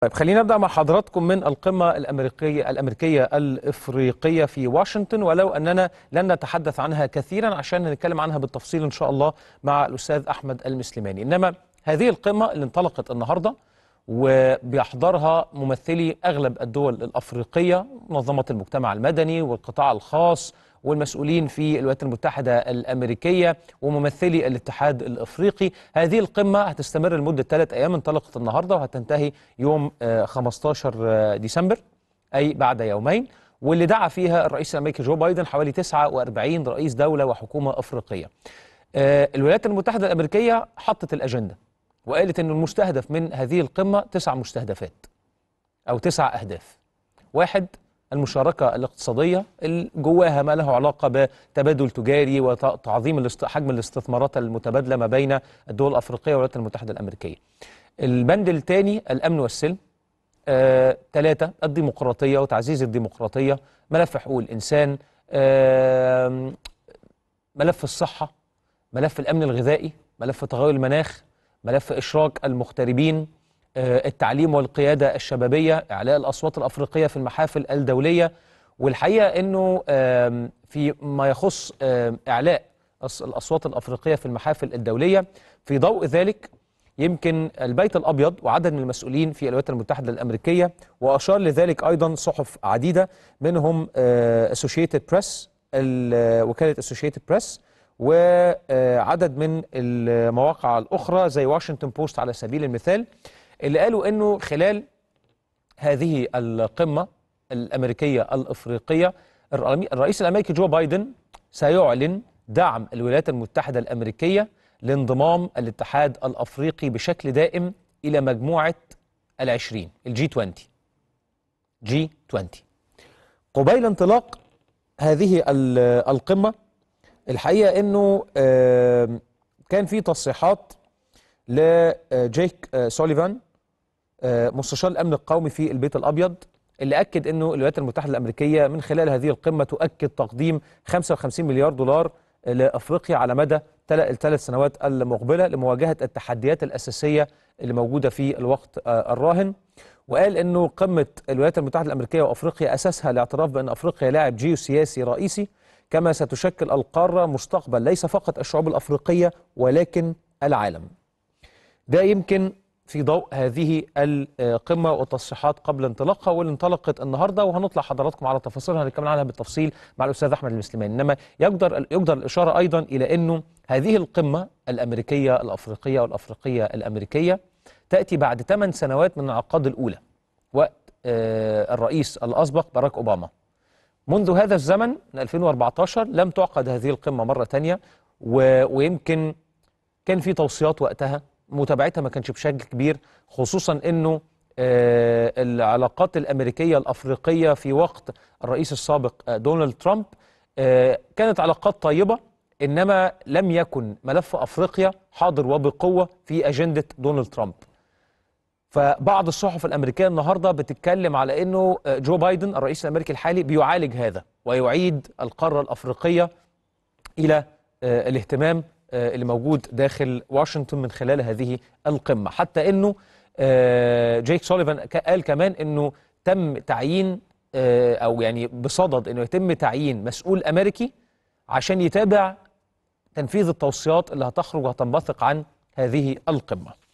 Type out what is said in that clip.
طيب خلينا نبدا مع حضراتكم من القمه الامريكيه الامريكيه الافريقيه في واشنطن ولو اننا لن نتحدث عنها كثيرا عشان نتكلم عنها بالتفصيل ان شاء الله مع الاستاذ احمد المسلماني انما هذه القمه اللي انطلقت النهارده وبيحضرها ممثلي أغلب الدول الأفريقية منظمة المجتمع المدني والقطاع الخاص والمسؤولين في الولايات المتحدة الأمريكية وممثلي الاتحاد الأفريقي هذه القمة هتستمر لمدة ثلاث أيام انطلقت النهاردة وهتنتهي يوم 15 آه، آه، ديسمبر أي بعد يومين واللي دعا فيها الرئيس الأمريكي جو بايدن حوالي 49 رئيس دولة وحكومة أفريقية آه، الولايات المتحدة الأمريكية حطت الأجندة وقالت أن المستهدف من هذه القمة تسع مستهدفات أو تسع أهداف واحد المشاركة الاقتصادية اللي جواها ما له علاقة بتبادل تجاري وتعظيم حجم الاستثمارات المتبادلة ما بين الدول الأفريقية والولايات المتحدة الأمريكية البند الثاني الأمن والسلم آه، ثلاثة آه، الديمقراطية وتعزيز الديمقراطية ملف حقوق الإنسان آه، ملف الصحة ملف الأمن الغذائي ملف تغير المناخ ملف إشراك المغتربين آه، التعليم والقيادة الشبابية إعلاء الأصوات الأفريقية في المحافل الدولية والحقيقة أنه في ما يخص إعلاء الأصوات الأفريقية في المحافل الدولية في ضوء ذلك يمكن البيت الأبيض وعدد من المسؤولين في الولايات المتحدة الأمريكية وأشار لذلك أيضا صحف عديدة منهم أسوشيتد آه، بريس آه، وكالة أسوشيتد بريس وعدد من المواقع الأخرى زي واشنطن بوست على سبيل المثال اللي قالوا أنه خلال هذه القمة الأمريكية الأفريقية الرئيس الأمريكي جو بايدن سيعلن دعم الولايات المتحدة الأمريكية لانضمام الاتحاد الأفريقي بشكل دائم إلى مجموعة العشرين الجي 20 جي 20 قبيل انطلاق هذه القمة الحقيقه انه كان في تصريحات لجيك آه، آه، سوليفان آه، مستشار الامن القومي في البيت الابيض اللي اكد انه الولايات المتحده الامريكيه من خلال هذه القمه تؤكد تقديم 55 مليار دولار لافريقيا على مدى الثلاث سنوات المقبله لمواجهه التحديات الاساسيه اللي موجوده في الوقت الراهن وقال انه قمه الولايات المتحده الامريكيه وافريقيا اساسها الاعتراف بان افريقيا لاعب جيوسياسي رئيسي كما ستشكل القارة مستقبل ليس فقط الشعوب الأفريقية ولكن العالم ده يمكن في ضوء هذه القمة والتصريحات قبل انطلاقها واللي انطلقت النهاردة وهنطلع حضراتكم على تفاصيلها هنتكلم عنها بالتفصيل مع الأستاذ أحمد المسلمين إنما يقدر يقدر الإشارة أيضا إلى أنه هذه القمة الأمريكية الأفريقية والأفريقية الأمريكية تأتي بعد 8 سنوات من العقاد الأولى وقت آه، الرئيس الأسبق باراك أوباما منذ هذا الزمن من 2014 لم تعقد هذه القمة مرة تانية و... ويمكن كان في توصيات وقتها متابعتها ما كانش بشكل كبير خصوصا انه آه العلاقات الامريكيه الافريقيه في وقت الرئيس السابق آه، دونالد ترامب آه كانت علاقات طيبه انما لم يكن ملف افريقيا حاضر وبقوه في اجنده دونالد ترامب فبعض الصحف الامريكيه النهارده بتتكلم على انه آه، جو بايدن الرئيس الامريكي الحالي بيعالج هذا ويعيد القاره الافريقيه الى آه، الاهتمام آه، اللي موجود داخل واشنطن من خلال هذه القمه حتى انه جيك سوليفان قال كمان انه تم تعيين او يعني بصدد انه يتم تعيين مسؤول امريكي عشان يتابع تنفيذ التوصيات اللي هتخرج وهتنبثق عن هذه القمه